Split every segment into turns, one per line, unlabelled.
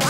Thank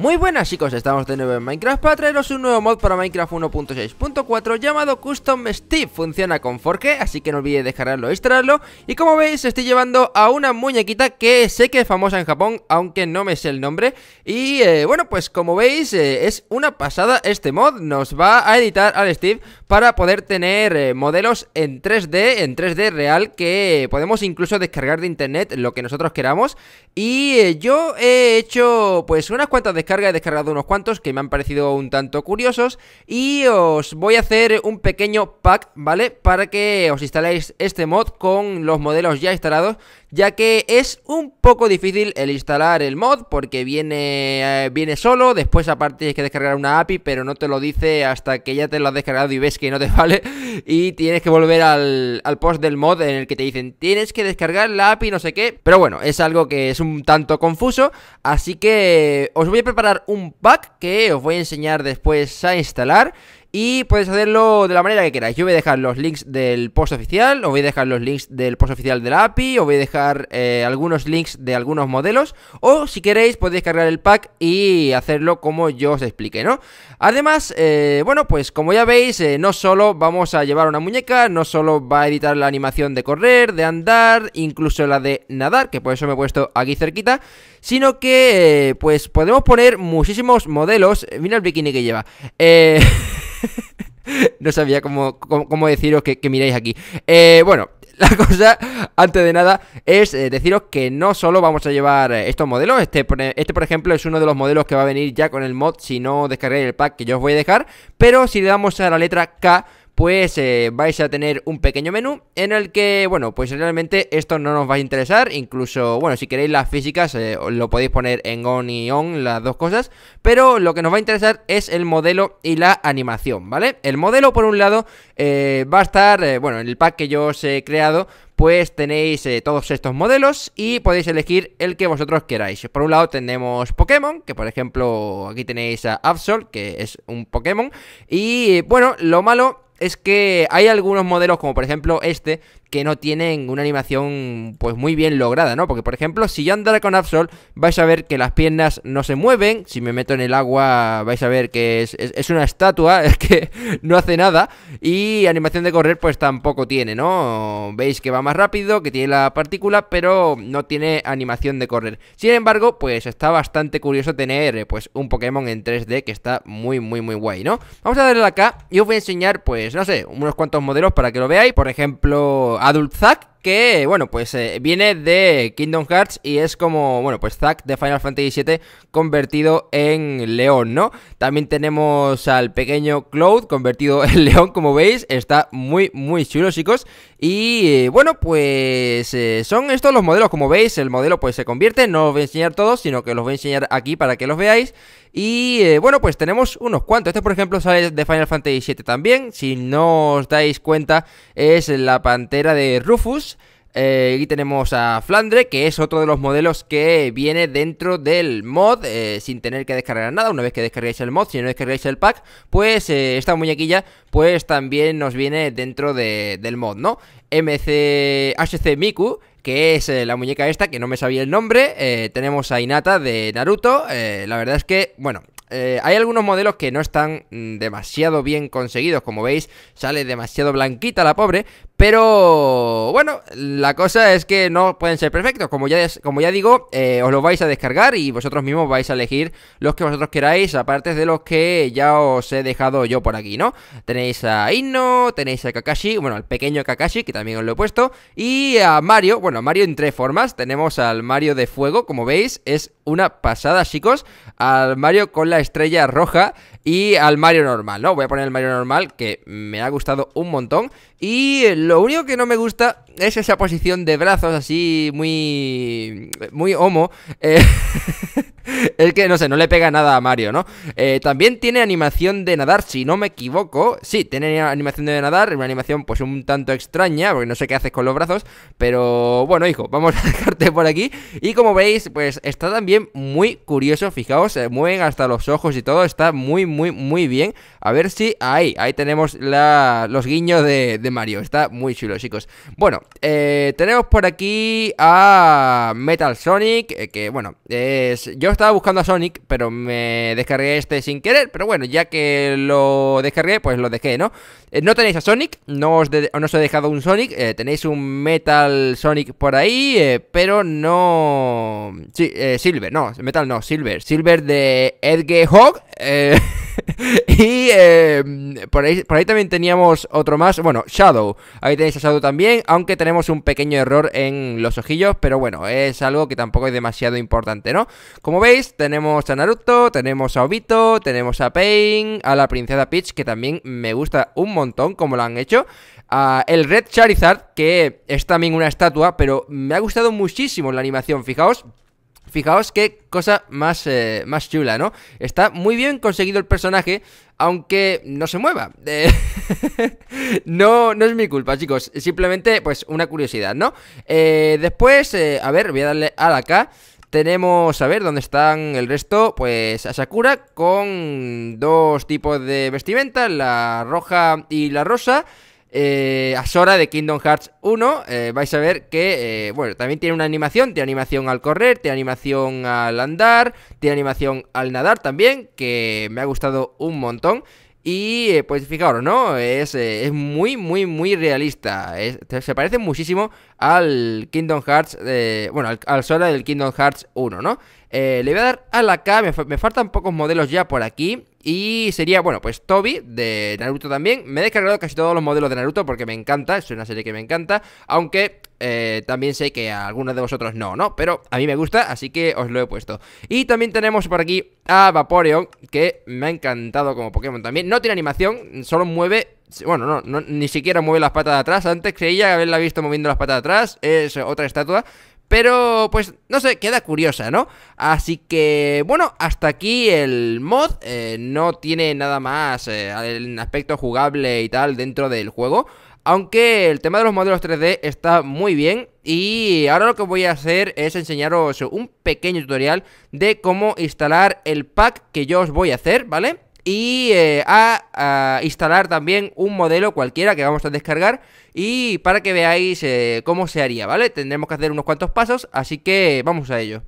Muy buenas chicos, estamos de nuevo en Minecraft para traeros un nuevo mod para Minecraft 1.6.4 llamado Custom Steve Funciona con Forge, así que no olvidéis descargarlo e instalarlo Y como veis estoy llevando a una muñequita que sé que es famosa en Japón, aunque no me sé el nombre Y eh, bueno, pues como veis eh, es una pasada este mod, nos va a editar al Steve para poder tener eh, modelos en 3D, en 3D real Que podemos incluso descargar de internet lo que nosotros queramos Y yo he hecho pues unas cuantas descargas he descargado unos cuantos que me han parecido un tanto curiosos y os voy a hacer un pequeño pack, ¿vale? Para que os instaléis este mod con los modelos ya instalados ya que es un poco difícil el instalar el mod porque viene, eh, viene solo, después aparte tienes que descargar una API, pero no te lo dice hasta que ya te lo has descargado y ves que no te vale y tienes que volver al, al post del mod en el que te dicen tienes que descargar la API no sé qué, pero bueno, es algo que es un tanto confuso, así que os voy a preparar un pack que os voy a enseñar después a instalar y podéis hacerlo de la manera que queráis. Yo voy a dejar los links del post oficial, os voy a dejar los links del post oficial de la API, os voy a dejar eh, algunos links de algunos modelos. O si queréis podéis cargar el pack y hacerlo como yo os expliqué, ¿no? Además, eh, bueno, pues como ya veis, eh, no solo vamos a llevar una muñeca, no solo va a editar la animación de correr, de andar, incluso la de nadar, que por eso me he puesto aquí cerquita, sino que pues podemos poner muchísimos modelos. Mira el bikini que lleva. Eh... no sabía cómo, deciros que, miráis aquí. Eh, bueno, la cosa, antes de nada, es eh, deciros que no solo vamos a llevar eh, estos modelos, este, este por ejemplo es uno de los modelos que va a venir ya con el mod si no descargáis el pack que yo os voy a dejar, pero si le damos a la letra K pues eh, vais a tener un pequeño menú en el que, bueno, pues realmente esto no nos va a interesar, incluso, bueno, si queréis las físicas eh, lo podéis poner en on y on, las dos cosas, pero lo que nos va a interesar es el modelo y la animación, ¿vale? El modelo, por un lado, eh, va a estar, bueno, en el pack que yo os he creado, pues tenéis todos estos modelos y podéis elegir el que vosotros queráis. Por un lado tenemos Pokémon, que por ejemplo aquí tenéis a Absol, que es un Pokémon. Y bueno, lo malo es que hay algunos modelos, como por ejemplo este, que no tienen una animación pues muy bien lograda, ¿no? Porque por ejemplo, si yo andara con Absol, vais a ver que las piernas no se mueven, si me meto en el agua vais a ver que es, una estatua, es que no hace nada, y animación de correr pues tampoco tiene, ¿no? Veis que va más rápido, que tiene la partícula, pero no tiene animación de correr. Sin embargo, pues está bastante curioso tener eh, pues un Pokémon en 3D que está muy, muy, muy guay, ¿no? Vamos a darle acá y os voy a enseñar pues, no sé, unos cuantos modelos para que lo veáis, por ejemplo... Adult Zack, que, bueno, pues eh, viene de Kingdom Hearts y es como, bueno, pues Zack de Final Fantasy VII convertido en león, ¿no? También tenemos al pequeño Cloud convertido en león, como veis, está muy, muy chulo, chicos. Y eh, bueno, pues eh, son estos los modelos, como veis, el modelo pues se convierte, no os voy a enseñar todos, sino que los voy a enseñar aquí para que los veáis. Y eh, bueno, pues tenemos unos cuantos. Este, por ejemplo, sale de Final Fantasy VII también. Si no os dais cuenta, es la pantera de Rufus. Eh, aquí tenemos a Flandre, que es otro de los modelos que viene dentro del mod, eh, sin tener que descargar nada. Una vez que descarguéis el mod, si no descargáis el pack, pues eh, esta muñequilla, pues también nos viene dentro del mod, ¿no? MC HC Miku, que es eh, la muñeca esta, que no me sabía el nombre. tenemos a Inata de Naruto. la verdad es que, bueno, hay algunos modelos que no están mm, demasiado bien conseguidos. Como veis, sale demasiado blanquita la pobre. Pero bueno, la cosa es que no pueden ser perfectos. Como ya, como ya digo, eh, os lo vais a descargar y vosotros mismos vais a elegir los que vosotros queráis, aparte de los que ya os he dejado yo por aquí, ¿no? Tenéis a Inno, tenéis a Kakashi, bueno, al pequeño Kakashi, que también os lo he puesto, y a Mario, bueno, a Mario en tres formas. Tenemos al Mario de fuego, como veis, es una pasada, chicos. Al Mario con la estrella roja y al Mario normal, ¿no? Voy a poner el Mario normal, que me ha gustado un montón. Y lo único que no me gusta es esa posición de brazos así muy... muy homo. Eh, Es que, no sé, no le pega nada a Mario, ¿no? Eh, también tiene animación de nadar, si no me equivoco. Sí, tiene animación de nadar, una animación pues un tanto extraña, porque no sé qué haces con los brazos. Pero bueno, hijo, vamos a dejarte por aquí. Y como veis, pues está también muy curioso, fijaos, se mueven hasta los ojos y todo, está muy, muy, muy bien. A ver si ahí, ahí tenemos los guiños de, de Mario, está muy chulo, chicos. Bueno, eh, tenemos por aquí a Metal Sonic, eh, que bueno, es... Yo estaba buscando a Sonic, pero me descargué este sin querer. Pero bueno, ya que lo descargué, pues lo dejé, ¿no? Eh, no tenéis a Sonic, no os, he dejado un Sonic. Eh, tenéis un Metal Sonic por ahí, eh, pero no... Sí, Silver, no, Metal no, Silver. Silver de Edge Hog. y em, por, ahí, por ahí también teníamos otro más. Bueno, Shadow. Ahí tenéis a Shadow también, aunque tenemos un pequeño error en los ojillos, pero bueno, es algo que tampoco es demasiado importante, ¿no? Como veis, tenemos a Naruto, tenemos a Obito, tenemos a Pain, a la princesa Peach, que también me gusta un montón como lo han hecho. A el Red Charizard, que es también una estatua, pero me ha gustado muchísimo la animación, fijaos. Fijaos qué cosa más, eh, más chula, ¿no? Está muy bien conseguido el personaje, aunque no se mueva. no, no es mi culpa, chicos. Simplemente, pues, una curiosidad, ¿no? Eh, después, eh, a ver, voy a darle a la acá. Tenemos, a ver, ¿dónde están el resto? Pues a Sakura con dos tipos de vestimenta, la roja y la rosa eh, a Sora de Kingdom Hearts 1. Eh, vais a ver que, eh, bueno, también tiene una animación. Tiene animación al correr, tiene animación al andar, tiene animación al nadar también, que me ha gustado un montón. Y eh, pues fijaros, ¿no? Es, muy, muy, muy realista. se parece muchísimo al Kingdom Hearts, eh, bueno, al, al, del Kingdom Hearts 1, ¿no? Eh, le voy a dar a la K, me, faltan pocos modelos ya por aquí. Y sería, bueno, pues Toby de Naruto también. Me he descargado casi todos los modelos de Naruto porque me encanta, es una serie que me encanta. Aunque eh, también sé que a algunos de vosotros no, ¿no? Pero a mí me gusta, así que os lo he puesto. Y también tenemos por aquí a Vaporeon, que me ha encantado como Pokémon también. No tiene animación, solo mueve bueno, no, ni siquiera mueve las patas de atrás. Antes que ella haberla visto moviendo las patas de atrás. Es otra estatua. Pero, pues, no sé, queda curiosa, ¿no? Así que, bueno, hasta aquí el mod. Eh, no tiene nada más eh, en aspecto jugable y tal dentro del juego. Aunque el tema de los modelos 3D está muy bien y ahora lo que voy a hacer es enseñaros un pequeño tutorial de cómo instalar el pack que yo os voy a hacer, ¿vale? y eh, a, instalar también un modelo cualquiera que vamos a descargar y para que veáis eh, cómo se haría, ¿vale? Tendremos que hacer unos cuantos pasos, así que vamos a ello.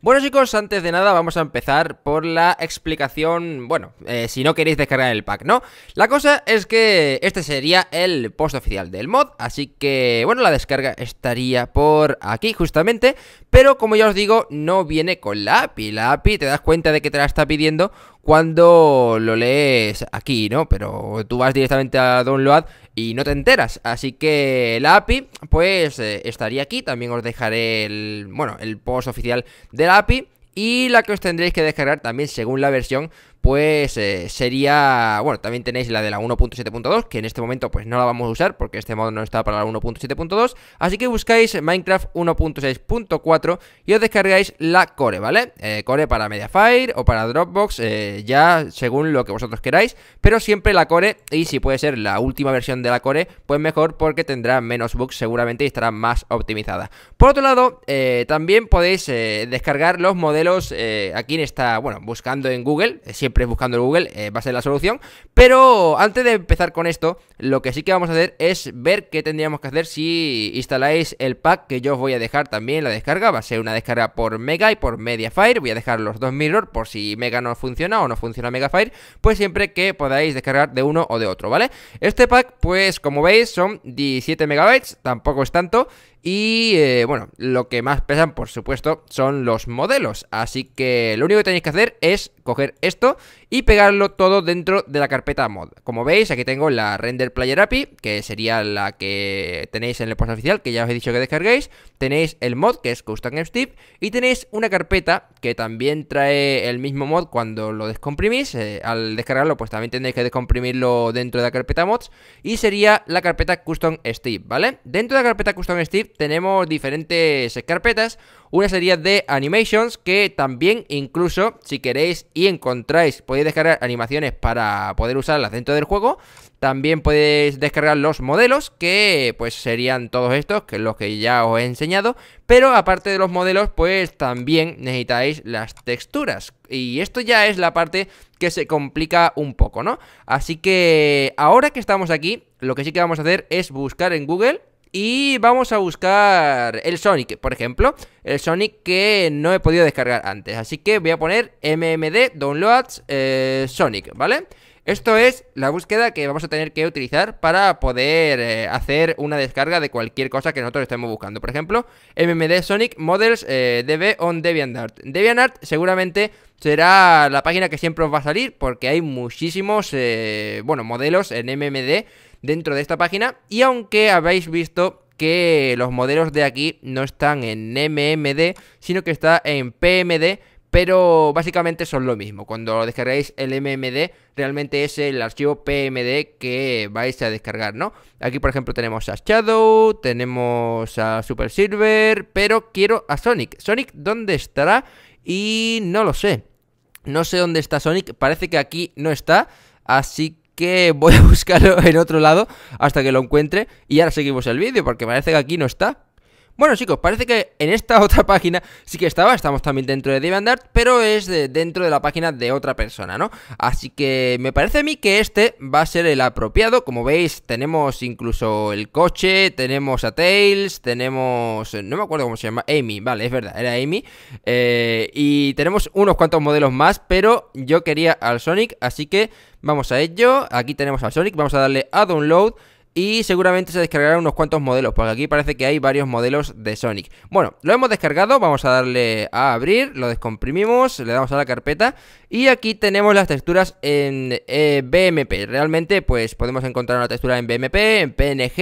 Bueno chicos, antes de nada vamos a empezar por la explicación, bueno, eh, si no queréis descargar el pack, ¿no? La cosa es que este sería el post oficial del mod, así que, bueno, la descarga estaría por aquí justamente, pero como ya os digo, no viene con la API, la API te das cuenta de que te la está pidiendo cuando lo lees aquí, ¿no? Pero tú vas directamente a download y no te enteras. Así que la API, pues eh, estaría aquí. También os dejaré el, bueno, el post oficial de la API. Y la que os tendréis que descargar también según la versión, pues eh, sería, bueno, también tenéis la de la 1.7.2, que en este momento pues no la vamos a usar porque este modo no está para la 1.7.2, así que buscáis Minecraft 1.6.4 y os descargáis la core, ¿vale? Eh, core para Mediafire o para Dropbox, eh, ya según lo que vosotros queráis, pero siempre la core, y si puede ser la última versión de la core, pues mejor porque tendrá menos bugs seguramente y estará más optimizada. Por otro lado, también podéis descargar los modelos aquí en esta, bueno, buscando en Google, siempre buscando en Google eh, va a ser la solución. Pero antes de empezar con esto, lo que sí que vamos a hacer es ver qué tendríamos que hacer si instaláis el pack que yo os voy a dejar también la descarga. Va a ser una descarga por Mega y por Mediafire. Voy a dejar los dos mirror por si Mega no funciona o no funciona Megafire. Pues siempre que podáis descargar de uno o de otro, ¿vale? Este pack, pues como veis, son 17 megabytes, tampoco es tanto. Y eh, bueno, lo que más pesan, por supuesto, son los modelos. Así que lo único que tenéis que hacer es coger esto y pegarlo todo dentro de la carpeta mod. Como veis, aquí tengo la Render Player API, que sería la que tenéis en el post oficial, que ya os he dicho que descarguéis. Tenéis el mod, que es Custom Steve, y tenéis una carpeta que también trae el mismo mod cuando lo descomprimís. Eh, al descargarlo, pues también tenéis que descomprimirlo dentro de la carpeta mods, y sería la carpeta Custom Steve, ¿vale? Dentro de la carpeta Custom Steve tenemos diferentes carpetas una serie de animations que también incluso si queréis y encontráis podéis descargar animaciones para poder usarlas dentro del juego. También podéis descargar los modelos que pues serían todos estos, que los que ya os he enseñado. Pero aparte de los modelos pues también necesitáis las texturas. Y esto ya es la parte que se complica un poco, ¿no? Así que ahora que estamos aquí, lo que sí que vamos a hacer es buscar en Google y vamos a buscar el Sonic, por ejemplo. El Sonic que no he podido descargar antes. Así que voy a poner MMD Downloads eh, Sonic, ¿vale? Esto es la búsqueda que vamos a tener que utilizar para poder eh, hacer una descarga de cualquier cosa que nosotros estemos buscando. Por ejemplo, MMD Sonic Models eh, DB on DeviantArt. DeviantArt seguramente será la página que siempre os va a salir porque hay muchísimos, bueno, modelos en MMD dentro de esta página. Y aunque habéis visto que los modelos de aquí no están en MMD, sino que está en PMD, pero básicamente son lo mismo. Cuando descarguéis el MMD, realmente es el archivo PMD que vais a descargar, ¿no? Aquí, por ejemplo, tenemos a Shadow, tenemos a Super Silver, pero quiero a Sonic. ¿Sonic dónde estará? Y no lo sé. No sé dónde está Sonic, parece que aquí no está, así que que voy a buscarlo en otro lado hasta que lo encuentre y ahora seguimos el vídeo porque parece que aquí no está. Bueno chicos, parece que en esta otra página sí que estaba, estamos también dentro de DeviantArt, pero es de dentro de la página de otra persona, ¿no? Así que me parece a mí que este va a ser el apropiado, como veis tenemos incluso el coche, tenemos a Tails, tenemos... no me acuerdo cómo se llama, Amy, vale, es verdad, era Amy, eh, y tenemos unos cuantos modelos más, pero yo quería al Sonic, así que vamos a ello, aquí tenemos al Sonic, vamos a darle a Download y seguramente se descargarán unos cuantos modelos, porque aquí parece que hay varios modelos de Sonic. Bueno, lo hemos descargado, vamos a darle a abrir, lo descomprimimos, le damos a la carpeta y aquí tenemos las texturas en eh, BMP. Realmente pues podemos encontrar una textura en BMP, en PNG,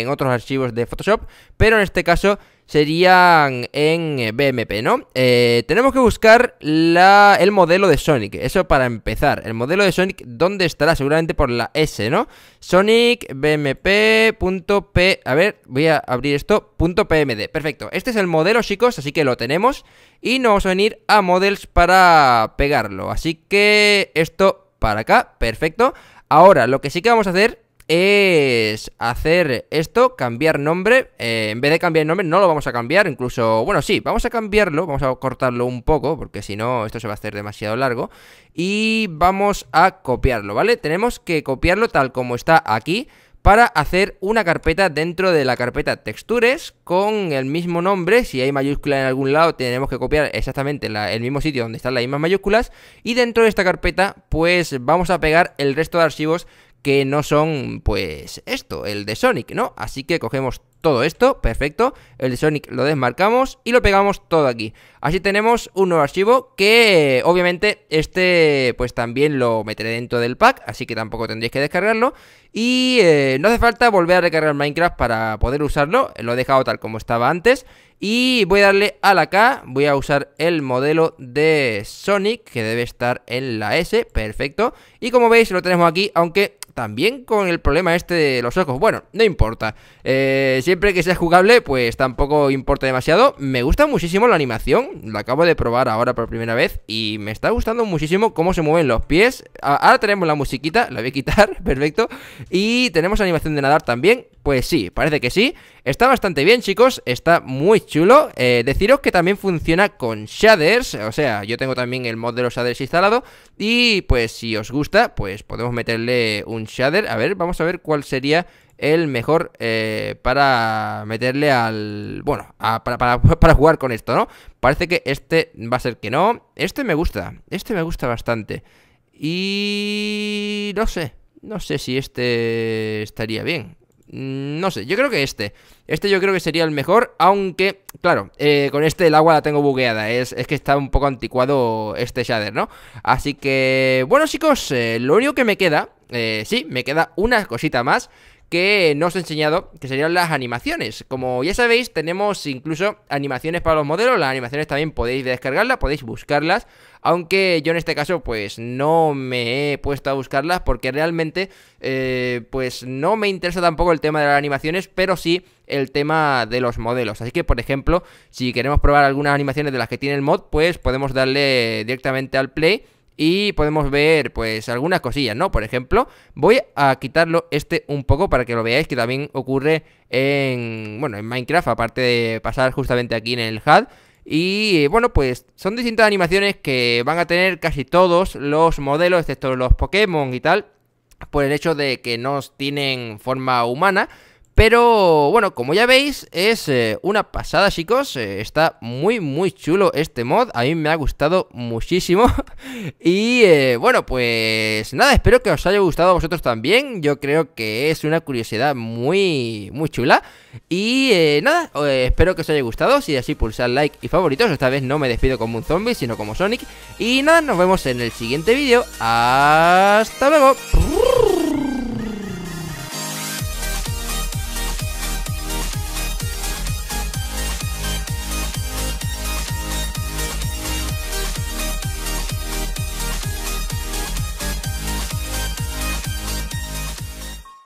en otros archivos de Photoshop, pero en este caso serían en eh, BMP, ¿no? Eh, tenemos que buscar la, el modelo de Sonic, eso para empezar. El modelo de Sonic, ¿dónde estará? Seguramente por la S, ¿no? Sonic BMP.p... A ver, voy a abrir esto, punto .pmd. Perfecto, este es el modelo, chicos, así que lo tenemos. Y nos vamos a venir a Models para pegarlo. Así que esto para acá, perfecto. Ahora, lo que sí que vamos a hacer es hacer esto, cambiar nombre. Eh, en vez de cambiar nombre, no lo vamos a cambiar. Incluso, bueno, sí, vamos a cambiarlo, vamos a cortarlo un poco, porque si no, esto se va a hacer demasiado largo. Y vamos a copiarlo, ¿vale? Tenemos que copiarlo tal como está aquí para hacer una carpeta dentro de la carpeta textures con el mismo nombre. Si hay mayúscula en algún lado, tenemos que copiar exactamente el mismo sitio donde están las mismas mayúsculas. Y dentro de esta carpeta, pues vamos a pegar el resto de archivos que no son, pues, esto, el de Sonic, ¿no? Así que cogemos todo esto, perfecto, el de Sonic lo desmarcamos y lo pegamos todo aquí. Así tenemos un nuevo archivo que, obviamente, este, pues también lo meteré dentro del pack, así que tampoco tendréis que descargarlo. Y eh, no hace falta volver a recargar Minecraft para poder usarlo, lo he dejado tal como estaba antes. Y voy a darle a la K, voy a usar el modelo de Sonic, que debe estar en la S, perfecto. Y como veis lo tenemos aquí, aunque también con el problema este de los ojos. Bueno, no importa. Eh, siempre que sea jugable, pues tampoco importa demasiado. Me gusta muchísimo la animación. La acabo de probar ahora por primera vez. Y me está gustando muchísimo cómo se mueven los pies. Ahora tenemos la musiquita, la voy a quitar, perfecto. Y tenemos animación de nadar también. Pues sí, parece que sí. Está bastante bien, chicos, está muy chulo. Eh, deciros que también funciona con shaders, o sea, yo tengo también el mod de los shaders instalado. Y pues si os gusta, pues podemos meterle un shader. A ver, vamos a ver cuál sería el mejor eh, para meterle al... Bueno, para, para, jugar con esto, ¿no? Parece que este va a ser que no. Este me gusta, este me gusta bastante. Y... no sé, no sé si este estaría bien. Mm, no sé, yo creo que este. Este yo creo que sería el mejor, aunque, claro, eh, con este el agua la tengo bugueada. Es, que está un poco anticuado este shader, ¿no? Así que, bueno chicos, eh, lo único que me queda... Eh, sí, me queda una cosita más que nos he enseñado, que serían las animaciones. Como ya sabéis, tenemos incluso animaciones para los modelos, las animaciones también podéis descargarlas, podéis buscarlas, aunque yo en este caso pues no me he puesto a buscarlas porque realmente eh, pues no me interesa tampoco el tema de las animaciones, pero sí el tema de los modelos. Así que por ejemplo, si queremos probar algunas animaciones de las que tiene el mod, pues podemos darle directamente al play y podemos ver pues algunas cosillas, ¿no? Por ejemplo, voy a quitarlo este un poco para que lo veáis que también ocurre en, bueno, en Minecraft, aparte de pasar justamente aquí en el HUD. Y bueno, pues son distintas animaciones que van a tener casi todos los modelos, excepto los Pokémon y tal, por el hecho de que no tienen forma humana. Pero bueno, como ya veis, es eh, una pasada, chicos. Eh, está muy, muy chulo este mod. A mí me ha gustado muchísimo. y eh, bueno, pues nada, espero que os haya gustado a vosotros también. Yo creo que es una curiosidad muy, muy chula. Y nada, espero que os haya gustado. Si así, pulsad like y favoritos. Esta vez no me despido como un zombie, sino como Sonic. Y nada, nos vemos en el siguiente vídeo. Hasta luego.